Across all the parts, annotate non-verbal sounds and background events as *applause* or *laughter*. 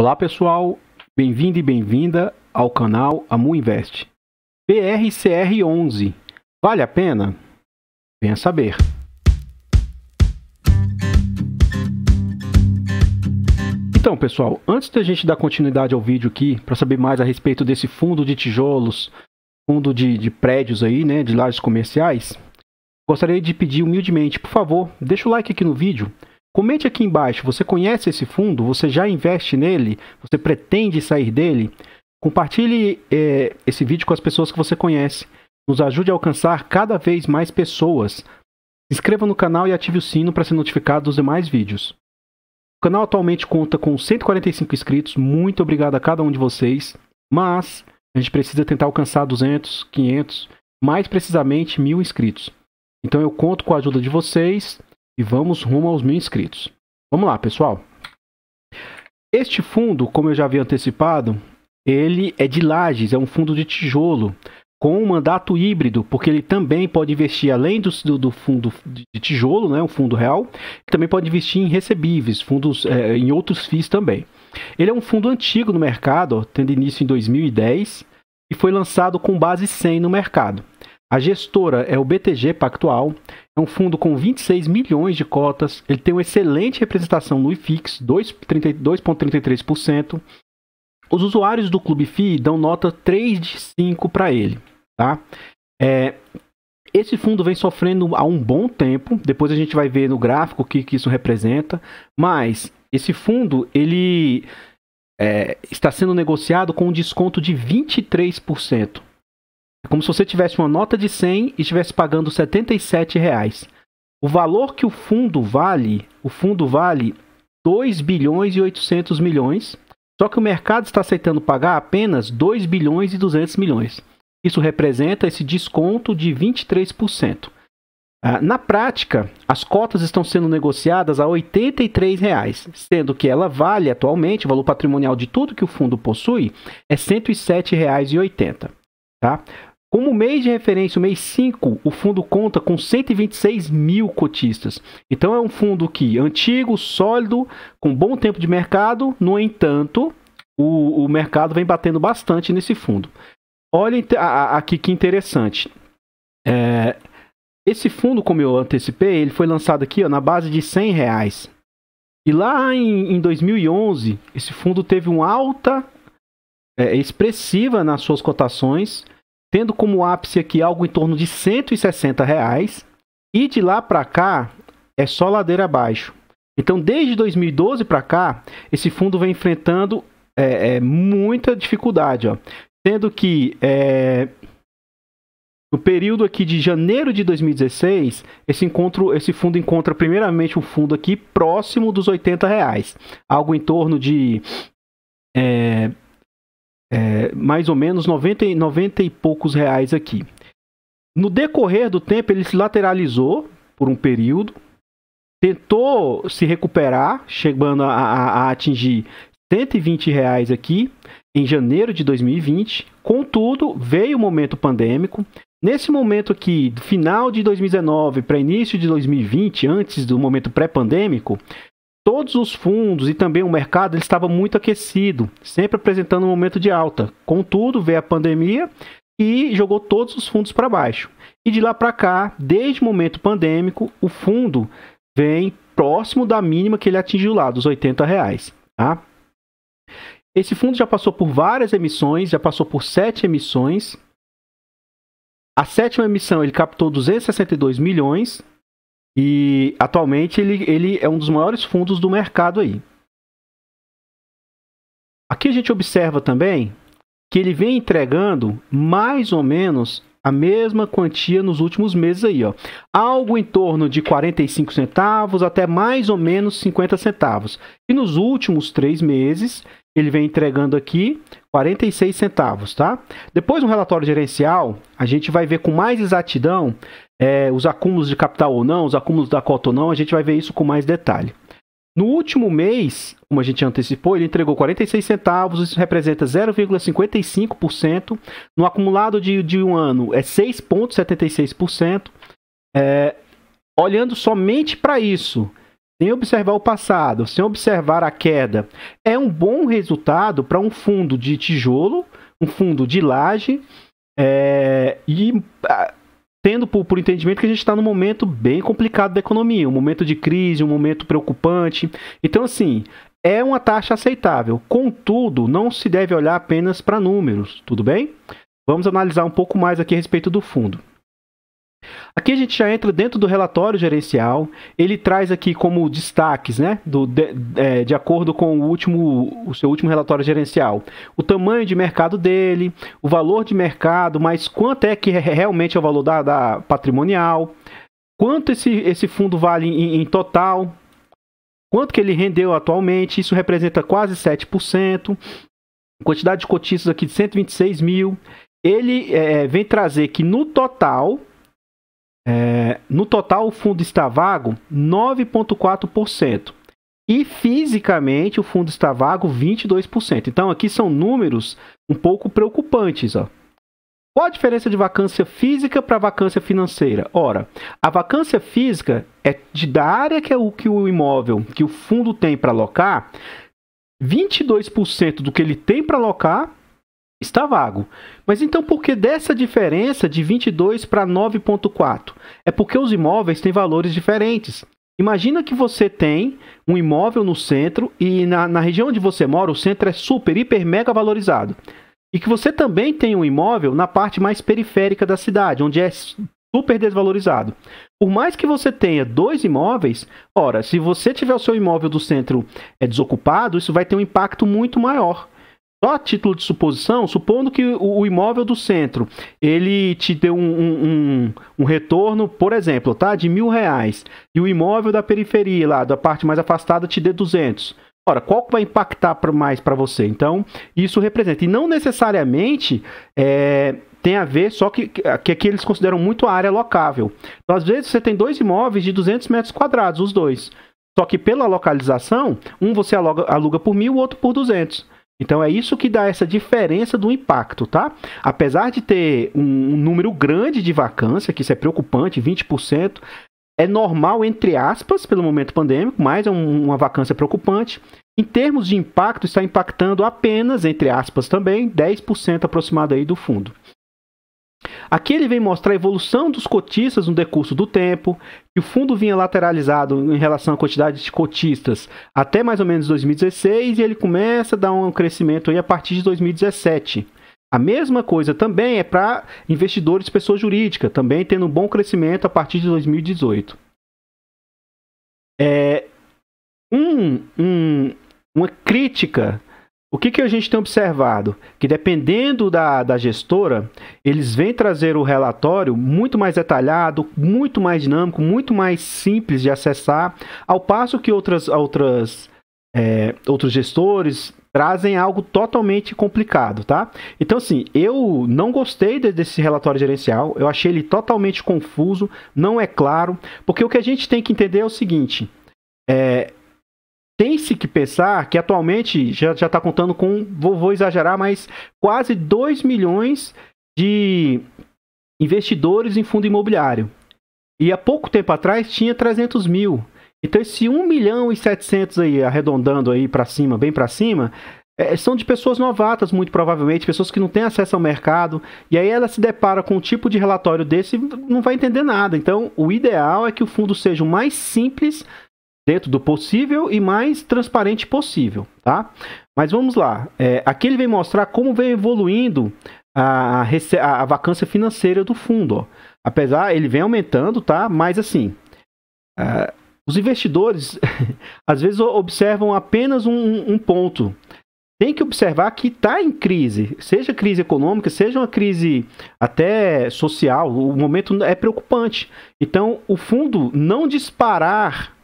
Olá pessoal, bem-vindo e bem-vinda ao canal Amu Invest. BRCR11, vale a pena? Venha saber. Então, pessoal, antes da gente dar continuidade ao vídeo aqui, para saber mais a respeito desse fundo de tijolos, fundo de, de prédios aí, né, de lajes comerciais, gostaria de pedir humildemente, por favor, deixa o like aqui no vídeo Comente aqui embaixo, você conhece esse fundo? Você já investe nele? Você pretende sair dele? Compartilhe eh, esse vídeo com as pessoas que você conhece. Nos ajude a alcançar cada vez mais pessoas. Se inscreva no canal e ative o sino para ser notificado dos demais vídeos. O canal atualmente conta com 145 inscritos. Muito obrigado a cada um de vocês. Mas a gente precisa tentar alcançar 200, 500, mais precisamente 1.000 inscritos. Então eu conto com a ajuda de vocês e vamos rumo aos mil inscritos. Vamos lá, pessoal. Este fundo, como eu já havia antecipado, ele é de lajes, é um fundo de tijolo com um mandato híbrido, porque ele também pode investir além do, do fundo de tijolo, né, um fundo real, também pode investir em recebíveis, fundos é, em outros FIIs também. Ele é um fundo antigo no mercado, ó, tendo início em 2010 e foi lançado com base 100 no mercado. A gestora é o BTG Pactual, é um fundo com 26 milhões de cotas, ele tem uma excelente representação no IFIX, 2,33%. Os usuários do Clube FI dão nota 3 de 5 para ele. Tá? É, esse fundo vem sofrendo há um bom tempo, depois a gente vai ver no gráfico o que, que isso representa, mas esse fundo ele é, está sendo negociado com um desconto de 23%. É como se você tivesse uma nota de 100 e estivesse pagando 77 reais. O valor que o fundo vale, o fundo vale 2 bilhões e 800 milhões, só que o mercado está aceitando pagar apenas 2 bilhões e 200 milhões. Isso representa esse desconto de 23%. Ah, na prática, as cotas estão sendo negociadas a R$ 83, reais, sendo que ela vale atualmente, o valor patrimonial de tudo que o fundo possui é R$ 107,80. Tá? Como mês de referência, o mês 5, o fundo conta com 126 mil cotistas. Então é um fundo que antigo, sólido, com bom tempo de mercado. No entanto, o, o mercado vem batendo bastante nesse fundo. Olha aqui que interessante. É, esse fundo, como eu antecipei, ele foi lançado aqui ó, na base de 100 reais. E lá em, em 2011, esse fundo teve uma alta é, expressiva nas suas cotações tendo como ápice aqui algo em torno de 160 reais. E de lá para cá é só ladeira abaixo. Então, desde 2012 para cá, esse fundo vem enfrentando é, é, muita dificuldade, ó. sendo que é, no período aqui de janeiro de 2016, esse encontro, esse fundo encontra primeiramente um fundo aqui próximo dos 80 reais, algo em torno de é, é, mais ou menos 90, 90 e poucos reais aqui. No decorrer do tempo, ele se lateralizou por um período, tentou se recuperar, chegando a, a, a atingir 120 reais aqui em janeiro de 2020. Contudo, veio o momento pandêmico. Nesse momento aqui, final de 2019 para início de 2020, antes do momento pré-pandêmico, Todos os fundos e também o mercado ele estava muito aquecido, sempre apresentando um momento de alta. Contudo, veio a pandemia e jogou todos os fundos para baixo. E de lá para cá, desde o momento pandêmico, o fundo vem próximo da mínima que ele atingiu lá, dos 80 reais. Tá? Esse fundo já passou por várias emissões, já passou por sete emissões. A sétima emissão ele captou 262 milhões, e atualmente ele, ele é um dos maiores fundos do mercado aí. Aqui a gente observa também que ele vem entregando mais ou menos a mesma quantia nos últimos meses aí, ó. Algo em torno de 45 centavos até mais ou menos 50 centavos. E nos últimos três meses, ele vem entregando aqui 46 centavos, tá? Depois no relatório gerencial, a gente vai ver com mais exatidão é, os acúmulos de capital ou não, os acúmulos da cota ou não, a gente vai ver isso com mais detalhe. No último mês, como a gente antecipou, ele entregou 46 centavos, isso representa 0,55%. No acumulado de, de um ano é 6,76%. É, eh, olhando somente para isso, sem observar o passado, sem observar a queda, é um bom resultado para um fundo de tijolo, um fundo de laje, é, e ah, tendo por, por, entendimento que a gente está num momento bem complicado da economia, um momento de crise, um momento preocupante. Então, assim, é uma taxa aceitável. Contudo, não se deve olhar apenas para números, tudo bem? Vamos analisar um pouco mais aqui a respeito do fundo. Aqui a gente já entra dentro do relatório gerencial. Ele traz aqui como destaques, né, do, de, de, é, de, acordo com o, último, o seu último relatório gerencial, o tamanho de mercado dele, o valor de mercado, mas quanto é que realmente é o valor da, da patrimonial, quanto esse, esse fundo vale em, em total, quanto que ele rendeu atualmente, isso representa quase 7%, quantidade de cotistas aqui de 126 mil. Ele é, vem trazer que no total é, no total, o fundo está vago 9,4%. E fisicamente, o fundo está vago 22%. Então, aqui são números um pouco preocupantes. Ó. Qual a diferença de vacância física para vacância financeira? Ora, a vacância física é de, da área que, é o, que o imóvel, que o fundo tem para alocar, 22% do que ele tem para alocar está vago. Mas então por que dessa diferença de 22 para 9.4? É porque os imóveis têm valores diferentes. Imagina que você tem um imóvel no centro e na, na região onde você mora, o centro é super, hiper, mega valorizado. E que você também tem um imóvel na parte mais periférica da cidade, onde é super desvalorizado. Por mais que você tenha dois imóveis, ora, se você tiver o seu imóvel do centro é desocupado, isso vai ter um impacto muito maior só a título de suposição, supondo que o, imóvel do centro ele te deu um, um, um, um retorno, por exemplo, tá, de mil reais, e o imóvel da periferia, lá da parte mais afastada, te dê 200. Ora, qual vai impactar mais para você? Então, isso representa. E não necessariamente é, tem a ver, só que, que aqui eles consideram muito a área locável. Então, às vezes, você tem dois imóveis de 200 metros quadrados, os dois. Só que pela localização, um você aluga, aluga por mil, o outro por 200. Então é isso que dá essa diferença do impacto, tá? Apesar de ter um, um número grande de vacância, que isso é preocupante, 20%, é normal, entre aspas, pelo momento pandêmico, mas é um, uma vacância preocupante. Em termos de impacto, está impactando apenas, entre aspas também, 10% aproximado aí do fundo. Aqui ele vem mostrar a evolução dos cotistas no decurso do tempo, que o fundo vinha lateralizado em relação à quantidade de cotistas até mais ou menos 2016 e ele começa a dar um crescimento aí a partir de 2017. A mesma coisa também é para investidores pessoa jurídica, também tendo um bom crescimento a partir de 2018. É, um, um, uma crítica o que, que a gente tem observado? Que dependendo da, da gestora, eles vêm trazer o relatório muito mais detalhado, muito mais dinâmico, muito mais simples de acessar, ao passo que outras, outras, é, outros gestores trazem algo totalmente complicado, tá? Então, assim, eu não gostei desse relatório gerencial, eu achei ele totalmente confuso, não é claro, porque o que a gente tem que entender é o seguinte: é, tem-se que pensar que atualmente já está contando com, vou, vou, exagerar, mas quase 2 milhões de investidores em fundo imobiliário. E há pouco tempo atrás tinha 300 mil. Então esse 1 milhão e 700 aí, arredondando aí para cima, bem para cima, é, são de pessoas novatas, muito provavelmente, pessoas que não têm acesso ao mercado, e aí ela se depara com um tipo de relatório desse e não vai entender nada. Então, o ideal é que o fundo seja o mais simples dentro do possível e mais transparente possível, tá? Mas vamos lá. É, aqui ele vem mostrar como vem evoluindo a, a, a vacância financeira do fundo. Ó. Apesar, ele vem aumentando, tá? Mas assim, uh, os investidores *laughs* às vezes observam apenas um, um ponto. Tem que observar que está em crise, seja crise econômica, seja uma crise até social. O momento é preocupante. Então, o fundo não disparar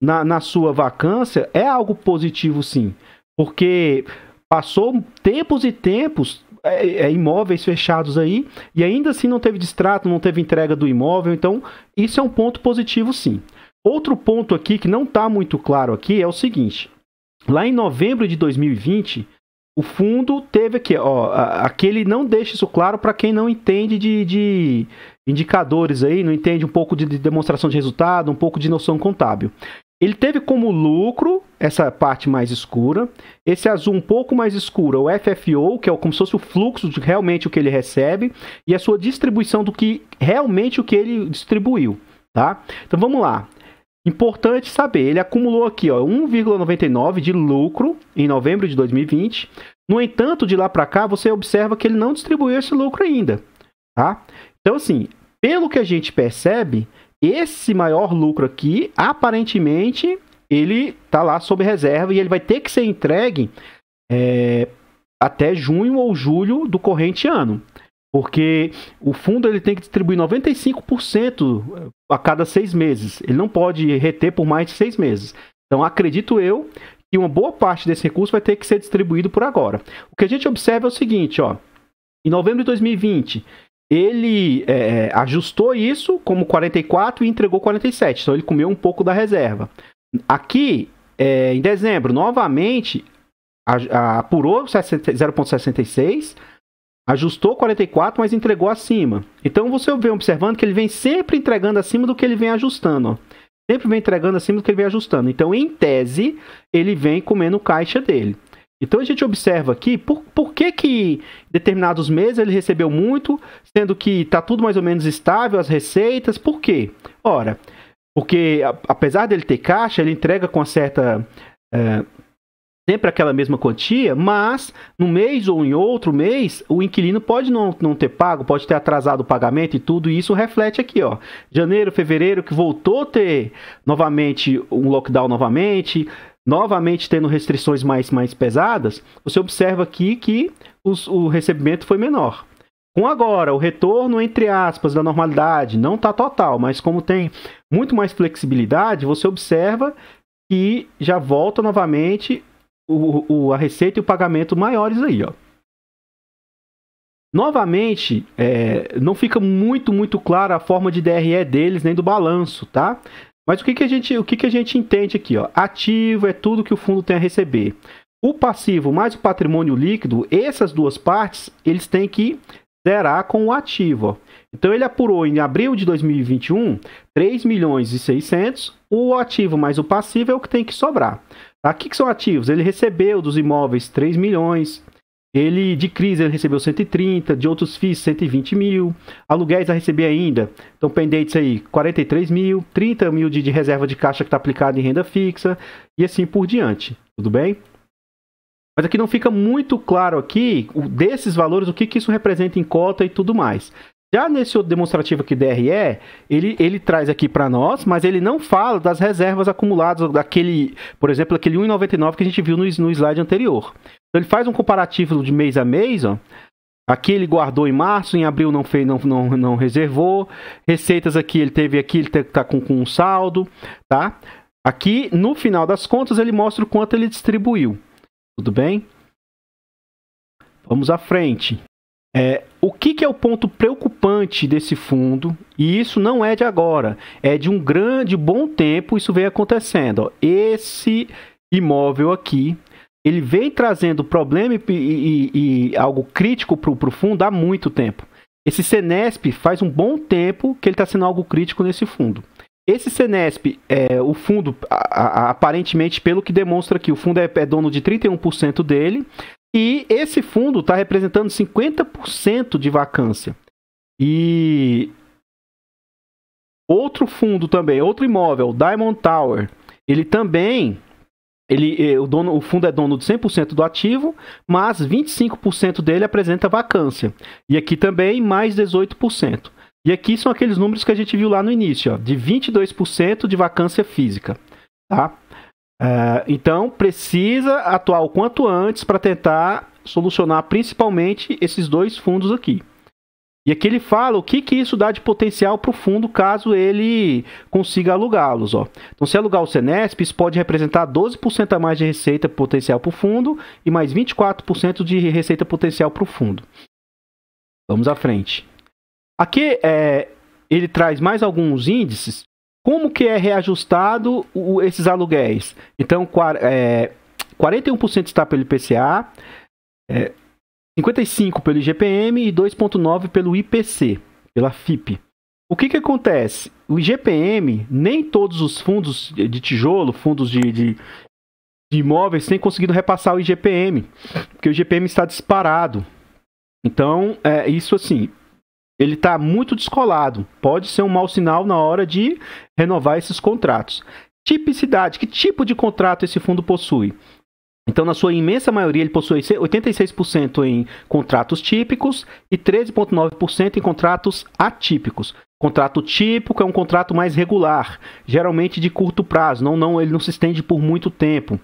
na, na sua vacância é algo positivo, sim. Porque passou tempos e tempos é, é, imóveis fechados aí e ainda assim não teve distrato, não teve entrega do imóvel. Então, isso é um ponto positivo, sim. Outro ponto aqui que não está muito claro aqui é o seguinte: lá em novembro de 2020, o fundo teve aqui, ó, aquele não deixa isso claro para quem não entende de, de indicadores aí, não entende um pouco de demonstração de resultado, um pouco de noção contábil. Ele teve como lucro essa parte mais escura, esse azul um pouco mais escuro, é o FFO, que é como se fosse o fluxo de realmente o que ele recebe e a sua distribuição do que realmente o que ele distribuiu, tá? Então vamos lá. Importante saber, ele acumulou aqui, ó, 1,99 de lucro em novembro de 2020. No entanto, de lá para cá, você observa que ele não distribuiu esse lucro ainda, tá? Então assim, pelo que a gente percebe, esse maior lucro aqui, aparentemente, ele tá lá sob reserva e ele vai ter que ser entregue é, até junho ou julho do corrente ano. Porque o fundo ele tem que distribuir 95% é, a cada seis meses. Ele não pode reter por mais de seis meses. Então, acredito eu que uma boa parte desse recurso vai ter que ser distribuído por agora. O que a gente observa é o seguinte, ó. Em novembro de 2020, ele é, é, ajustou isso como 44 e entregou 47. Então ele comeu um pouco da reserva. Aqui, é, em dezembro, novamente, a, a, apurou 0,66, ajustou 44, mas entregou acima. Então você vem observando que ele vem sempre entregando acima do que ele vem ajustando. Ó. Sempre vem entregando acima do que ele vem ajustando. Então, em tese, ele vem comendo caixa dele. Então a gente observa aqui por, por que que determinados meses ele recebeu muito, sendo que está tudo mais ou menos estável, as receitas, por quê? Ora, porque apesar dele ter caixa, ele entrega com uma certa... É, sempre aquela mesma quantia, mas no mês ou em outro mês, o inquilino pode não, não ter pago, pode ter atrasado o pagamento e tudo e isso reflete aqui, ó. Janeiro, fevereiro, que voltou a ter novamente um lockdown novamente, novamente tendo restrições mais, mais pesadas, você observa aqui que os, o recebimento foi menor. Com agora, o retorno, entre aspas, da normalidade não está total, mas como tem muito mais flexibilidade, você observa que já volta novamente o, o, a receita e o pagamento maiores aí, ó. Novamente, é, não fica muito, muito clara a forma de DRE deles, nem do balanço, tá? Mas o que, que, a, gente, o que, que a gente entende aqui? Ó? Ativo é tudo que o fundo tem a receber. O passivo mais o patrimônio líquido, essas duas partes, eles têm que zerar com o ativo. Ó. Então ele apurou em abril de 2021 3 milhões e 600. O ativo mais o passivo é o que tem que sobrar. Aqui tá? que são ativos? Ele recebeu dos imóveis 3 milhões, ele, de crise, ele recebeu 130, de outros FIIs, 120 mil, aluguéis a receber ainda, então pendentes aí, 43 mil, 30 mil de, de reserva de caixa que está aplicada em renda fixa, e assim por diante, tudo bem? Mas aqui não fica muito claro aqui, o, desses valores, o que, que isso representa em cota e tudo mais. Já nesse outro demonstrativo aqui, DRE, ele, ele traz aqui para nós, mas ele não fala das reservas acumuladas, daquele, por exemplo, aquele 1,99 que a gente viu no, no slide anterior. Então ele faz um comparativo de mês a mês, ó. Aqui ele guardou em março, em abril não fez, não, não, não reservou. Receitas aqui ele teve aqui, ele tá com, com um saldo, tá? Aqui no final das contas ele mostra o quanto ele distribuiu. Tudo bem? Vamos à frente. É, o que, que, é o ponto preocupante desse fundo? E isso não é de agora, é de um grande bom tempo isso vem acontecendo. Ó. Esse imóvel aqui ele vem trazendo problema e, e, e algo crítico para o fundo há muito tempo. Esse Senesp faz um bom tempo que ele está sendo algo crítico nesse fundo. Esse Senesp, é, o fundo, a, a, aparentemente, pelo que demonstra aqui, o fundo é, é dono de 31% dele e esse fundo está representando 50% de vacância. E outro fundo também, outro imóvel, Diamond Tower, ele também ele, eh, o, dono, o fundo é dono de 100% do ativo, mas 25% dele apresenta vacância. E aqui também mais 18%. E aqui são aqueles números que a gente viu lá no início, ó, de 22% de vacância física. Tá? É, então, precisa atuar o quanto antes para tentar solucionar principalmente esses dois fundos aqui. E aqui ele fala o que, que isso dá de potencial para o fundo caso ele consiga alugá-los. Ó. Então, se alugar o Senesp, isso pode representar 12% a mais de receita potencial para o fundo e mais 24% de receita potencial para o fundo. Vamos à frente. Aqui é, ele traz mais alguns índices. Como que é reajustado o, esses aluguéis? Então, é, 41% está pelo IPCA, é, 55 pelo IGPM e 2.9 pelo IPC, pela FIP. O que, que acontece? O IGPM, nem todos os fundos de tijolo, fundos de, de, de imóveis, têm conseguido repassar o IGPM, porque o IGPM está disparado. Então, é isso assim, ele está muito descolado. Pode ser um mau sinal na hora de renovar esses contratos. Tipicidade: que tipo de contrato esse fundo possui? Então, na sua imensa maioria, ele possui 86% em contratos típicos e 13,9% em contratos atípicos. Contrato típico é um contrato mais regular, geralmente de curto prazo, não, não, ele não se estende por muito tempo.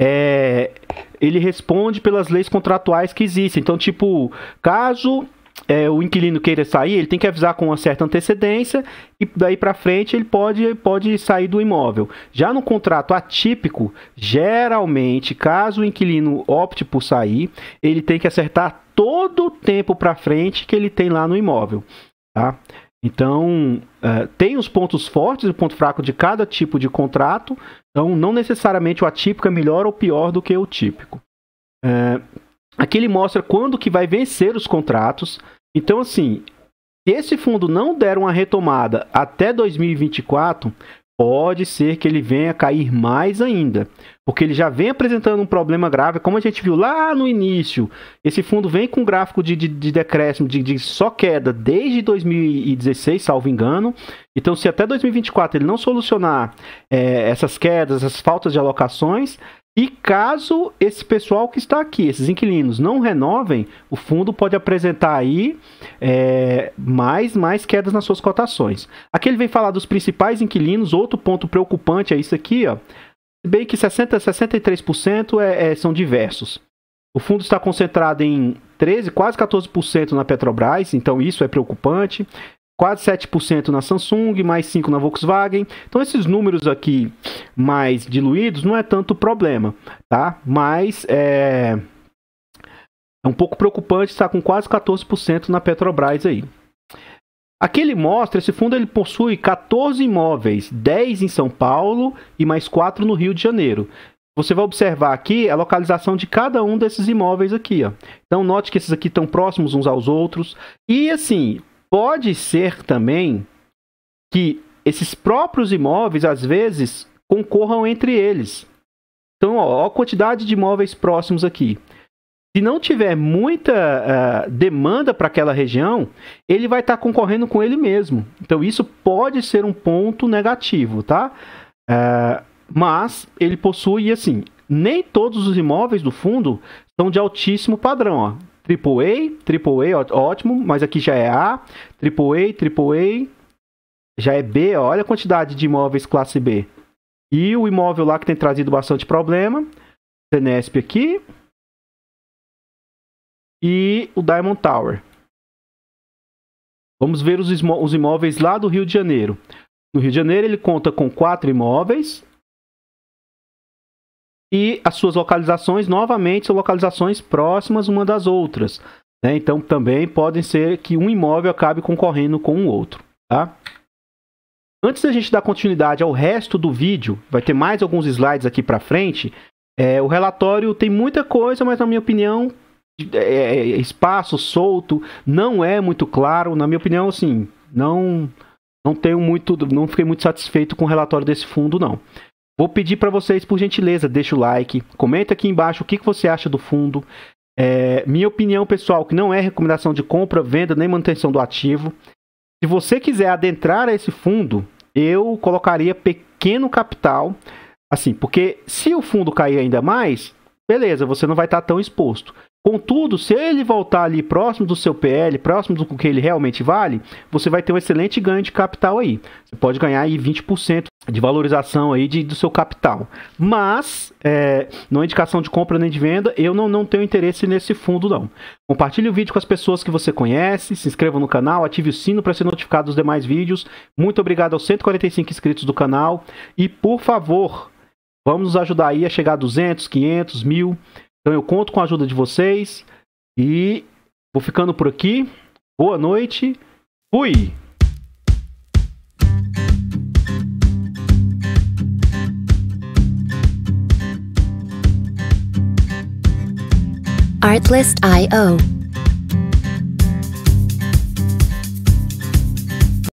É, ele responde pelas leis contratuais que existem. Então, tipo, caso é, o inquilino queira sair, ele tem que avisar com uma certa antecedência e daí para frente ele pode, pode sair do imóvel. Já no contrato atípico, geralmente, caso o inquilino opte por sair, ele tem que acertar todo o tempo para frente que ele tem lá no imóvel, tá? Então, uh, tem os pontos fortes e o ponto fraco de cada tipo de contrato. Então, não necessariamente o atípico é melhor ou pior do que o típico. Uh, Aqui ele mostra quando que vai vencer os contratos. Então, assim, se esse fundo não der uma retomada até 2024, pode ser que ele venha cair mais ainda, porque ele já vem apresentando um problema grave, como a gente viu lá no início. Esse fundo vem com um gráfico de, de, de decréscimo, de, de, só queda desde 2016, salvo engano. Então, se até 2024 ele não solucionar é, essas quedas, essas faltas de alocações, e caso esse pessoal que está aqui, esses inquilinos, não renovem, o fundo pode apresentar aí é, mais, mais quedas nas suas cotações. Aqui ele vem falar dos principais inquilinos, outro ponto preocupante é isso aqui, ó. Bem que 60, 63% é, é, são diversos. O fundo está concentrado em 13, quase 14% na Petrobras, então isso é preocupante quase 7% na Samsung, mais 5% na Volkswagen. Então esses números aqui mais diluídos não é tanto problema, tá? Mas é, é um pouco preocupante estar com quase 14% na Petrobras aí. Aqui ele mostra, esse fundo ele possui 14 imóveis, 10 em São Paulo e mais 4 no Rio de Janeiro. Você vai observar aqui a localização de cada um desses imóveis aqui. Ó. Então note que esses aqui estão próximos uns aos outros. E assim, Pode ser também que esses próprios imóveis, às vezes, concorram entre eles. Então, ó, a quantidade de imóveis próximos aqui. Se não tiver muita uh, demanda para aquela região, ele vai estar tá concorrendo com ele mesmo. Então, isso pode ser um ponto negativo, tá? Uh, mas ele possui, assim, nem todos os imóveis do fundo são de altíssimo padrão. Ó. AAA, AAA, ótimo, mas aqui já é A, AAA, AAA, já é B, olha a quantidade de imóveis classe B. E o imóvel lá que tem trazido bastante problema, Cenesp aqui, e o Diamond Tower. Vamos ver os, os imóveis lá do Rio de Janeiro. No Rio de Janeiro ele conta com quatro imóveis, e as suas localizações novamente são localizações próximas uma das outras. Né? Então também podem ser que um imóvel acabe concorrendo com o um outro. Tá? Antes da gente dar continuidade ao resto do vídeo, vai ter mais alguns slides aqui para frente. É, o relatório tem muita coisa, mas na minha opinião é, é, é, espaço solto, não é muito claro. Na minha opinião, assim, não não tenho muito, não fiquei muito satisfeito com o relatório desse fundo, não. Vou pedir para vocês, por gentileza, deixa o like, comenta aqui embaixo o que, que você acha do fundo. É, minha opinião pessoal, que não é recomendação de compra, venda nem manutenção do ativo. Se você quiser adentrar a esse fundo, eu colocaria pequeno capital, assim, porque se o fundo cair ainda mais, beleza, você não vai estar tá tão exposto. Contudo, se ele voltar ali próximo do seu PL, próximo do que ele realmente vale, você vai ter um excelente ganho de capital aí. Você pode ganhar aí 20% de valorização aí de, do seu capital. Mas, é, não é indicação de compra nem de venda, eu não, não tenho interesse nesse fundo não. Compartilhe o vídeo com as pessoas que você conhece, se inscreva no canal, ative o sino para ser notificado dos demais vídeos. Muito obrigado aos 145 inscritos do canal e, por favor, vamos nos ajudar aí a chegar a 200, 500, 1000... Então eu conto com a ajuda de vocês e vou ficando por aqui. Boa noite. Fui! Artlist.io